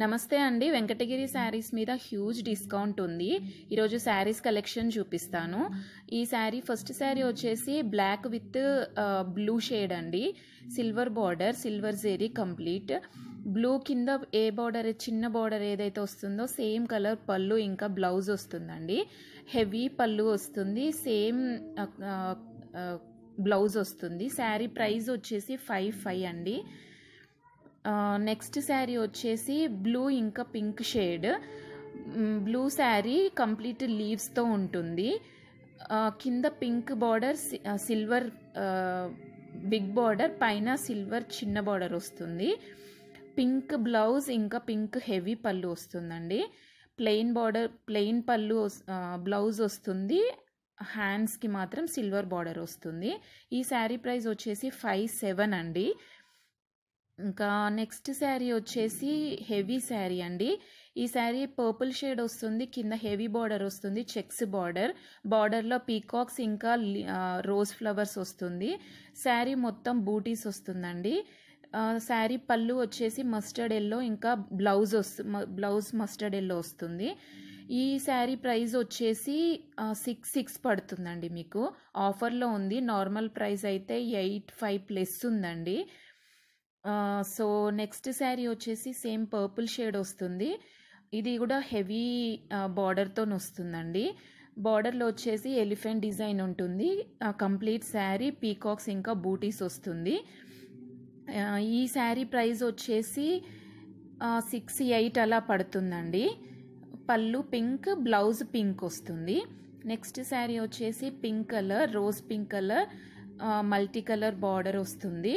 నమస్తే అండి వెంకటగిరి శారీస్ మీద హ్యూజ్ డిస్కౌంట్ ఉంది ఈరోజు శారీస్ కలెక్షన్ చూపిస్తాను ఈ శారీ ఫస్ట్ శారీ వచ్చేసి బ్లాక్ విత్ బ్లూ షేడ్ అండి silver border silver zari complete blue కింద ఏ బార్డర్ చిన్న బార్డర్ ఏదైతే వస్తుందో సేమ్ కలర్ పళ్ళు ఇంకా బ్లౌజ్ వస్తుందండి హెవీ పళ్ళు వస్తుంది same blouse uh, uh, uh, వస్తుంది శారీ ప్రైస్ వచ్చేసి ఫైవ్ ఫైవ్ అండి నెక్స్ట్ శారీ వచ్చేసి బ్లూ ఇంకా pink shade blue sari complete లీవ్స్తో ఉంటుంది కింద pink border silver big border పైన సిల్వర్ చిన్న బార్డర్ వస్తుంది పింక్ బ్లౌజ్ ఇంకా పింక్ హెవీ పళ్ళు వస్తుందండి ప్లెయిన్ బార్డర్ ప్లెయిన్ పళ్ళు బ్లౌజ్ వస్తుంది హ్యాండ్స్కి మాత్రం సిల్వర్ బార్డర్ వస్తుంది ఈ శారీ ప్రైస్ వచ్చేసి ఫైవ్ సెవెన్ అండి ఇంకా నెక్స్ట్ శారీ వచ్చేసి హెవీ శారీ అండి ఈ శారీ పర్పుల్ షేడ్ వస్తుంది కింద హెవీ బార్డర్ వస్తుంది చెక్స్ బార్డర్ బార్డర్లో పీకాక్స్ ఇంకా రోజ్ ఫ్లవర్స్ వస్తుంది శారీ మొత్తం బూటీస్ వస్తుందండి శారీ పళ్ళు వచ్చేసి మస్టర్డ్ ఎల్లో ఇంకా బ్లౌజ్ వస్తు బ్లౌజ్ మస్టర్డ్ ఎల్లో వస్తుంది ఈ శారీ ప్రైస్ వచ్చేసి సిక్స్ సిక్స్ పడుతుందండి మీకు ఆఫర్లో ఉంది నార్మల్ ప్రైస్ అయితే ఎయిట్ ఫైవ్ ప్లస్ ఉందండి సో నెక్స్ట్ శారీ వచ్చేసి సేమ్ పర్పుల్ షేడ్ వస్తుంది ఇది కూడా హెవీ బార్డర్తో వస్తుందండి బార్డర్లో వచ్చేసి ఎలిఫెంట్ డిజైన్ ఉంటుంది కంప్లీట్ శారీ పీకాక్స్ ఇంకా బూటీస్ వస్తుంది ఈ శారీ ప్రైస్ వచ్చేసి సిక్స్ ఎయిట్ అలా పడుతుందండి పళ్ళు పింక్ బ్లౌజ్ పింక్ వస్తుంది నెక్స్ట్ శారీ వచ్చేసి pink colour rose pink colour multi colour border వస్తుంది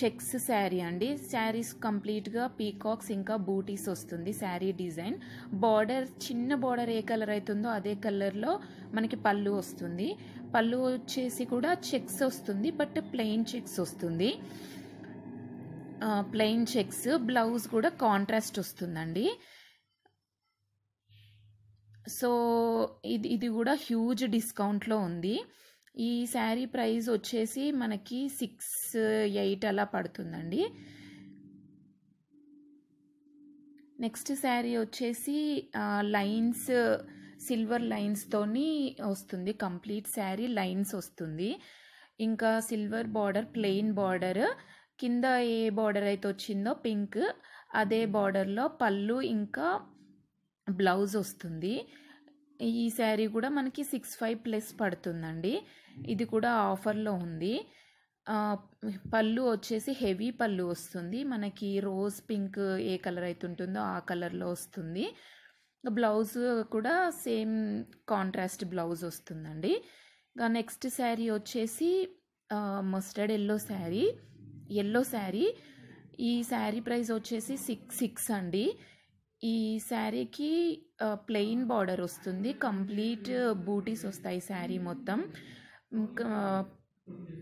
చెక్స్ శారీ అండి శారీస్ కంప్లీట్గా పీకాక్స్ ఇంకా బూటీస్ వస్తుంది శారీ డిజైన్ బార్డర్ చిన్న బార్డర్ ఏ కలర్ అవుతుందో అదే కలర్లో మనకి పళ్ళు వస్తుంది పళ్ళు వచ్చేసి కూడా చెక్స్ వస్తుంది బట్ ప్లెయిన్ చెక్స్ వస్తుంది ప్లెయిన్ చెక్స్ బ్లౌజ్ కూడా కాంట్రాస్ట్ వస్తుందండి సో ఇది ఇది కూడా హ్యూజ్ డిస్కౌంట్లో ఉంది ఈ శారీ ప్రైస్ వచ్చేసి మనకి సిక్స్ ఎయిట్ అలా పడుతుందండి నెక్స్ట్ శారీ వచ్చేసి లైన్స్ సిల్వర్ లైన్స్తోని వస్తుంది కంప్లీట్ శారీ లైన్స్ వస్తుంది ఇంకా సిల్వర్ బార్డర్ ప్లెయిన్ బార్డర్ కింద ఏ బార్డర్ అయితే వచ్చిందో పింక్ అదే బార్డర్లో పళ్ళు ఇంకా బ్లౌజ్ వస్తుంది ఈ శారీ కూడా మనకి సిక్స్ ఫైవ్ ప్లస్ పడుతుందండి ఇది కూడా ఆఫర్లో ఉంది పళ్ళు వచ్చేసి హెవీ పళ్ళు వస్తుంది మనకి రోజ్ పింక్ ఏ కలర్ అయితే ఉంటుందో ఆ కలర్లో వస్తుంది బ్లౌజ్ కూడా సేమ్ కాంట్రాస్ట్ బ్లౌజ్ వస్తుందండి నెక్స్ట్ శారీ వచ్చేసి mustard yellow sari yellow sari ఈ శారీ ప్రైస్ వచ్చేసి సిక్స్ సిక్స్ అండి ఈ శారీకి ప్లెయిన్ బార్డర్ వస్తుంది కంప్లీట్ బూటీస్ వస్తాయి శారీ మొత్తం ఇంకా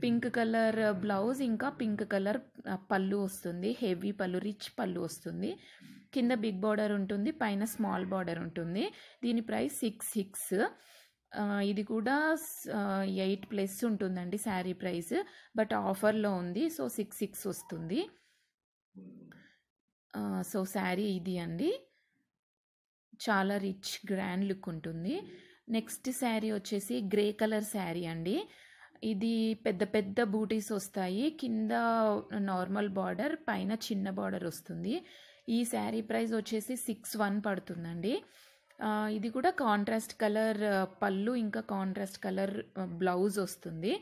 పింక్ కలర్ బ్లౌజ్ ఇంకా పింక్ కలర్ పళ్ళు వస్తుంది హెవీ పళ్ళు రిచ్ పళ్ళు వస్తుంది కింద బిగ్ బార్డర్ ఉంటుంది పైన స్మాల్ బార్డర్ ఉంటుంది దీని ప్రైస్ సిక్స్ సిక్స్ ఇది కూడా ఎయిట్ ప్లస్ ఉంటుందండి శారీ ప్రైస్ బట్ ఆఫర్లో ఉంది సో సిక్స్ సిక్స్ వస్తుంది సో శారీ ఇది అండి చాలా రిచ్ గ్రాండ్ లుక్ ఉంటుంది నెక్స్ట్ శారీ వచ్చేసి గ్రే కలర్ శారీ అండి ఇది పెద్ద పెద్ద బూటీస్ వస్తాయి కింద నార్మల్ బార్డర్ పైన చిన్న బార్డర్ వస్తుంది ఈ శారీ ప్రైస్ వచ్చేసి సిక్స్ వన్ పడుతుందండి ఇది కూడా కాంట్రాస్ట్ కలర్ పళ్ళు ఇంకా కాంట్రాస్ట్ కలర్ బ్లౌజ్ వస్తుంది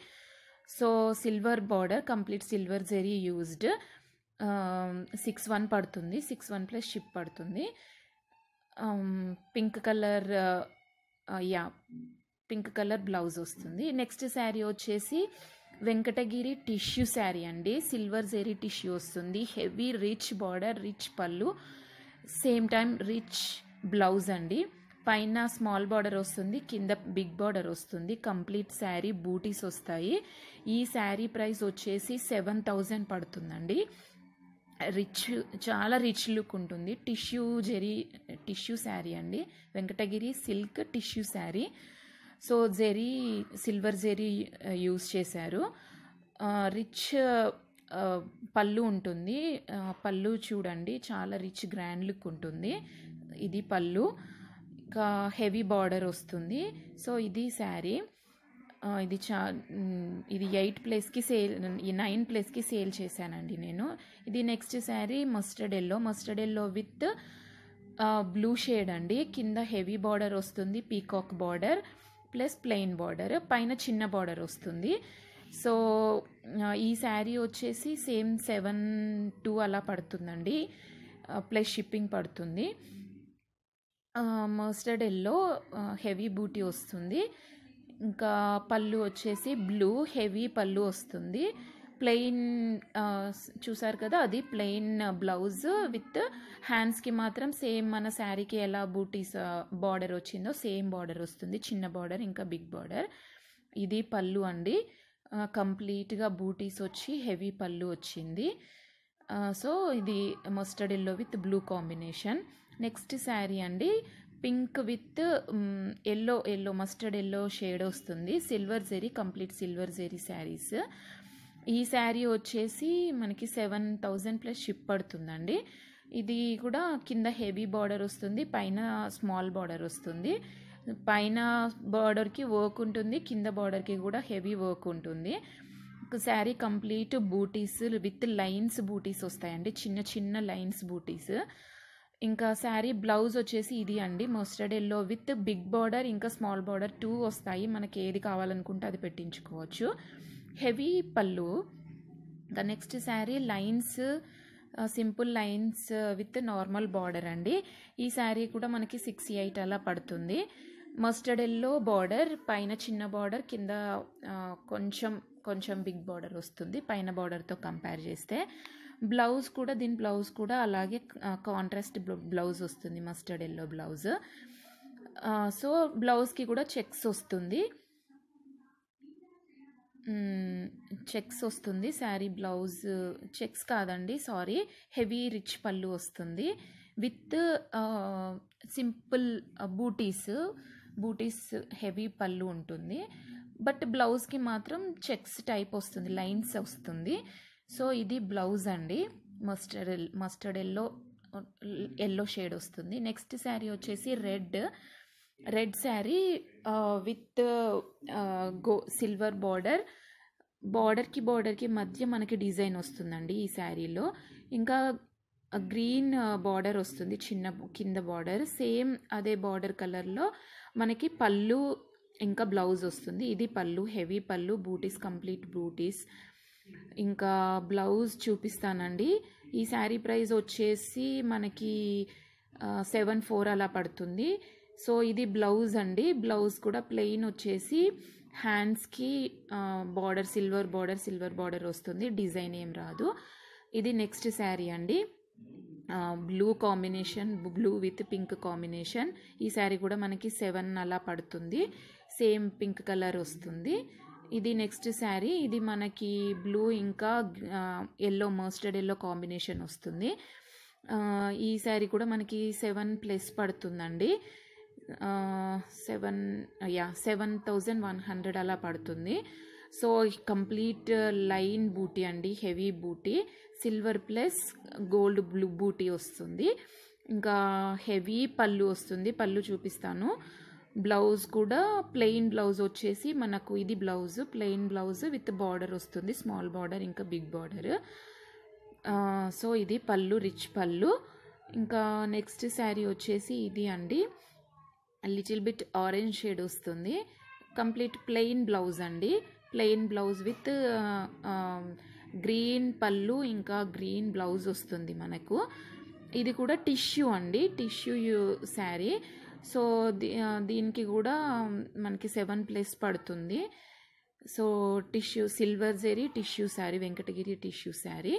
so silver border complete silver zari used six one పడుతుంది సిక్స్ వన్ ప్లస్ షిప్ పడుతుంది pink colour yeah pink colour blouse వస్తుంది నెక్స్ట్ శారీ వచ్చేసి వెంకటగిరి టిష్యూ శారీ అండి సిల్వర్ జెరీ టిష్యూ వస్తుంది హెవీ రిచ్ బార్డర్ రిచ్ పళ్ళు సేమ్ టైం రిచ్ బ్లౌజ్ అండి పైన స్మాల్ బార్డర్ వస్తుంది కింద బిగ్ బార్డర్ వస్తుంది కంప్లీట్ శారీ బూటీస్ వస్తాయి ఈ శారీ ప్రైస్ వచ్చేసి సెవెన్ థౌజండ్ పడుతుందండి రిచ్ చాలా రిచ్ లుక్ ఉంటుంది టిష్యూ జెరీ టిష్యూ శారీ అండి Venkatagiri silk tissue sari so zari silver zari use చేశారు రిచ్ పళ్ళు ఉంటుంది పళ్ళు చూడండి చాలా రిచ్ గ్రాండ్ లుక్ ఉంటుంది ఇది పళ్ళు ఇంకా హెవీ బార్డర్ వస్తుంది సో ఇది శారీ ఇది చా ఇది ఎయిట్ ప్లేస్కి సేల్ ఈ నైన్ ప్లేస్కి సేల్ చేశానండి నేను ఇది next sari mustard yellow mustard yellow with blue shade అండి కింద హెవీ బార్డర్ వస్తుంది peacock border plus plain border పైన చిన్న బార్డర్ వస్తుంది సో ఈ శారీ వచ్చేసి సేమ్ సెవెన్ టూ అలా పడుతుందండి ప్లస్ షిప్పింగ్ పడుతుంది మస్టర్డ్ ఎల్లో హెవీ బూటీ వస్తుంది ఇంకా పళ్ళు వచ్చేసి బ్లూ హెవీ పళ్ళు వస్తుంది ప్లెయిన్ చూసారు కదా అది ప్లెయిన్ బ్లౌజ్ విత్ హ్యాండ్స్కి మాత్రం సేమ్ మన శారీకి ఎలా బూటీస్ బార్డర్ వచ్చిందో సేమ్ బార్డర్ వస్తుంది చిన్న బార్డర్ ఇంకా బిగ్ బార్డర్ ఇది పళ్ళు అండి కంప్లీట్గా బూటీస్ వచ్చి హెవీ పళ్ళు వచ్చింది సో ఇది mustard yellow with blue combination next sari అండి pink with yellow yellow mustard yellow shade వస్తుంది silver zari complete silver zari saris ఈ శారీ వచ్చేసి మనకి సెవెన్ థౌజండ్ ప్లస్ షిప్ పడుతుందండి ఇది కూడా కింద హెవీ బార్డర్ వస్తుంది పైన స్మాల్ బార్డర్ వస్తుంది పైన బార్డర్కి వర్క్ ఉంటుంది కింద బార్డర్కి కూడా హెవీ వర్క్ ఉంటుంది శారీ కంప్లీట్ బూటీస్ విత్ లైన్స్ బూటీస్ వస్తాయండి చిన్న చిన్న లైన్స్ బూటీస్ ఇంకా శారీ బ్లౌజ్ వచ్చేసి ఇది అండి mustard yellow with big border ఇంకా స్మాల్ బార్డర్ టూ వస్తాయి మనకి ఏది కావాలనుకుంటే అది పెట్టించుకోవచ్చు హెవీ పళ్ళు ఇంకా next sari lines simple lines with normal border అండి ఈ శారీ కూడా మనకి సిక్స్ ఎయిట్ అలా పడుతుంది మస్టర్డ్ ఎల్లో బార్డర్ పైన చిన్న బార్డర్ కింద కొంచెం కొంచెం బిగ్ బార్డర్ వస్తుంది పైన బార్డర్తో కంపేర్ చేస్తే బ్లౌజ్ కూడా దీని బ్లౌజ్ కూడా అలాగే కాంట్రాస్ట్ బ్లౌజ్ వస్తుంది మస్టర్డ్ ఎల్లో బ్లౌజ్ సో బ్లౌజ్కి కూడా చెక్స్ వస్తుంది చెక్స్ వస్తుంది శారీ బ్లౌజ్ చెక్స్ కాదండి సారీ హెవీ రిచ్ పళ్ళు వస్తుంది విత్ సింపుల్ బూటీస్ బూటీస్ హెవీ పళ్ళు ఉంటుంది బట్ బ్లౌజ్కి మాత్రం చెక్స్ టైప్ వస్తుంది లైన్స్ వస్తుంది సో ఇది బ్లౌజ్ అండి mustard mustard yellow yellow shade వస్తుంది నెక్స్ట్ శారీ వచ్చేసి red red sari with go silver border బార్డర్కి బార్డర్కి మధ్య మనకి డిజైన్ వస్తుందండి ఈ శారీలో ఇంకా గ్రీన్ బార్డర్ వస్తుంది చిన్న కింద బార్డర్ సేమ్ అదే బార్డర్ కలర్లో మనకి పళ్ళు ఇంకా బ్లౌజ్ వస్తుంది ఇది పళ్ళు హెవీ పళ్ళు బూటీస్ కంప్లీట్ బూటీస్ ఇంకా బ్లౌజ్ చూపిస్తానండి ఈ శారీ ప్రైస్ వచ్చేసి మనకి సెవెన్ ఫోర్ అలా పడుతుంది సో ఇది బ్లౌజ్ అండి బ్లౌజ్ కూడా ప్లెయిన్ వచ్చేసి హ్యాండ్స్కి border silver border silver border వస్తుంది డిజైన్ ఏం రాదు ఇది నెక్స్ట్ శారీ అండి blue combination blue with pink combination ఈ శారీ కూడా మనకి సెవెన్ అలా పడుతుంది సేమ్ పింక్ కలర్ వస్తుంది ఇది నెక్స్ట్ శారీ ఇది మనకి బ్లూ ఇంకా ఎల్లో మస్టర్డ్ ఎల్లో కాంబినేషన్ వస్తుంది ఈ శారీ కూడా మనకి సెవెన్ ప్లస్ పడుతుందండి seven yeah seven thousand one hundred అలా పడుతుంది సో కంప్లీట్ లైన్ బూటీ అండి హెవీ బూటీ సిల్వర్ ప్లస్ గోల్డ్ బ్లూ బూటీ వస్తుంది ఇంకా హెవీ పళ్ళు వస్తుంది పళ్ళు చూపిస్తాను బ్లౌజ్ కూడా ప్లెయిన్ బ్లౌజ్ వచ్చేసి మనకు ఇది blouse plain blouse with border వస్తుంది స్మాల్ బార్డర్ ఇంకా బిగ్ బార్డర్ సో ఇది పళ్ళు రిచ్ పళ్ళు ఇంకా నెక్స్ట్ శారీ వచ్చేసి ఇది అండి లిటిల్ బిట్ ఆరెంజ్ షేడ్ వస్తుంది కంప్లీట్ ప్లెయిన్ బ్లౌజ్ అండి ప్లెయిన్ బ్లౌజ్ విత్ గ్రీన్ పళ్ళు ఇంకా గ్రీన్ బ్లౌజ్ వస్తుంది మనకు ఇది కూడా టిష్యూ అండి టిష్యూ శారీ సో దీనికి కూడా మనకి సెవెన్ ప్లస్ పడుతుంది so tissue silver zari tissue sari Venkatagiri tissue sari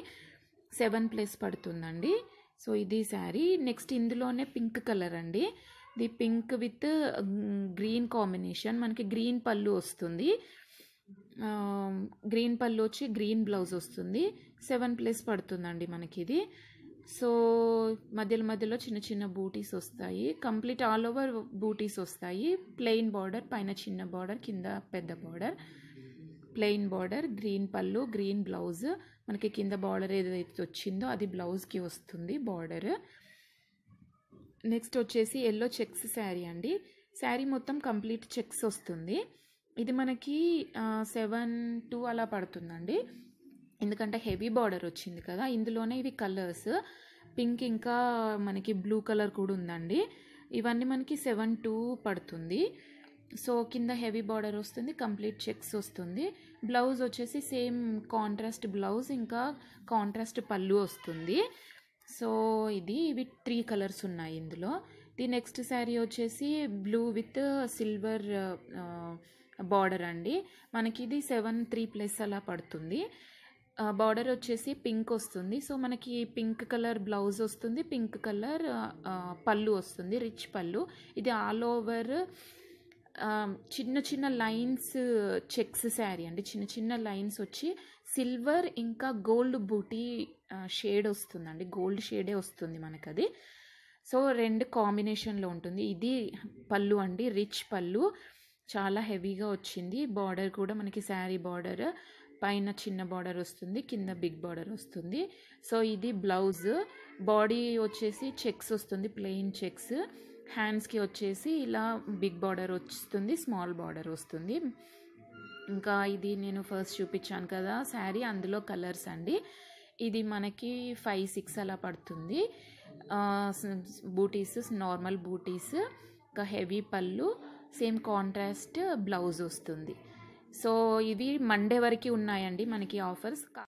seven plus పడుతుందండి సో ఇది శారీ నెక్స్ట్ ఇందులోనే పింక్ కలర్ అండి the pink with green combination మనకి గ్రీన్ పళ్ళు వస్తుంది గ్రీన్ పళ్ళు వచ్చి గ్రీన్ బ్లౌజ్ వస్తుంది సెవెన్ ప్లస్ పడుతుందండి మనకి ఇది సో మధ్యలో మధ్యలో చిన్న చిన్న బూటీస్ వస్తాయి కంప్లీట్ ఆల్ ఓవర్ బూటీస్ వస్తాయి ప్లెయిన్ బార్డర్ పైన చిన్న బార్డర్ కింద పెద్ద బార్డర్ ప్లెయిన్ బార్డర్ గ్రీన్ పళ్ళు గ్రీన్ బ్లౌజ్ మనకి కింద బార్డర్ ఏదైతే వచ్చిందో అది బ్లౌజ్కి వస్తుంది బార్డర్ నెక్స్ట్ వచ్చేసి ఎల్లో చెక్స్ శారీ అండి శారీ మొత్తం కంప్లీట్ చెక్స్ వస్తుంది ఇది మనకి సెవెన్ టూ అలా పడుతుందండి ఎందుకంటే హెవీ బార్డర్ వచ్చింది కదా ఇందులోనే ఇవి కలర్స్ పింక్ ఇంకా మనకి బ్లూ కలర్ కూడా ఉందండి ఇవన్నీ మనకి సెవెన్ టూ పడుతుంది సో కింద హెవీ బార్డర్ వస్తుంది కంప్లీట్ చెక్స్ వస్తుంది బ్లౌజ్ వచ్చేసి సేమ్ కాంట్రాస్ట్ బ్లౌజ్ ఇంకా కాంట్రాస్ట్ పళ్ళు వస్తుంది సో ఇది ఇవి త్రీ కలర్స్ ఉన్నాయి ఇందులో ది నెక్స్ట్ శారీ వచ్చేసి బ్లూ విత్ సిల్వర్ బార్డర్ అండి మనకి ఇది సెవెన్ త్రీ ప్లస్ అలా పడుతుంది బార్డర్ వచ్చేసి పింక్ వస్తుంది సో మనకి పింక్ కలర్ బ్లౌజ్ వస్తుంది పింక్ కలర్ పళ్ళు వస్తుంది రిచ్ పళ్ళు ఇది ఆల్ ఓవర్ చిన్న చిన్న లైన్స్ చెక్స్ శారీ అండి చిన్న చిన్న లైన్స్ వచ్చి సిల్వర్ ఇంకా గోల్డ్ బూటీ షేడ్ వస్తుందండి గోల్డ్ షేడే వస్తుంది మనకు అది సో రెండు కాంబినేషన్లో ఉంటుంది ఇది పళ్ళు అండి రిచ్ పళ్ళు చాలా హెవీగా వచ్చింది బార్డర్ కూడా మనకి శారీ బార్డర్ పైన చిన్న బార్డర్ వస్తుంది కింద బిగ్ బార్డర్ వస్తుంది సో ఇది బ్లౌజ్ బాడీ వచ్చేసి చెక్స్ వస్తుంది ప్లెయిన్ చెక్స్ హ్యాండ్స్కి వచ్చేసి ఇలా బిగ్ బార్డర్ వస్తుంది స్మాల్ బార్డర్ వస్తుంది ఇంకా ఇది నేను ఫస్ట్ చూపించాను కదా శారీ అందులో కలర్స్ అండి ఇది మనకి ఫైవ్ సిక్స్ అలా పడుతుంది బూటీస్ నార్మల్ బూటీస్ ఇంకా హెవీ పళ్ళు సేమ్ కాంట్రాస్ట్ బ్లౌజ్ వస్తుంది సో ఇవి మండే వరకు ఉన్నాయండి మనకి ఆఫర్స్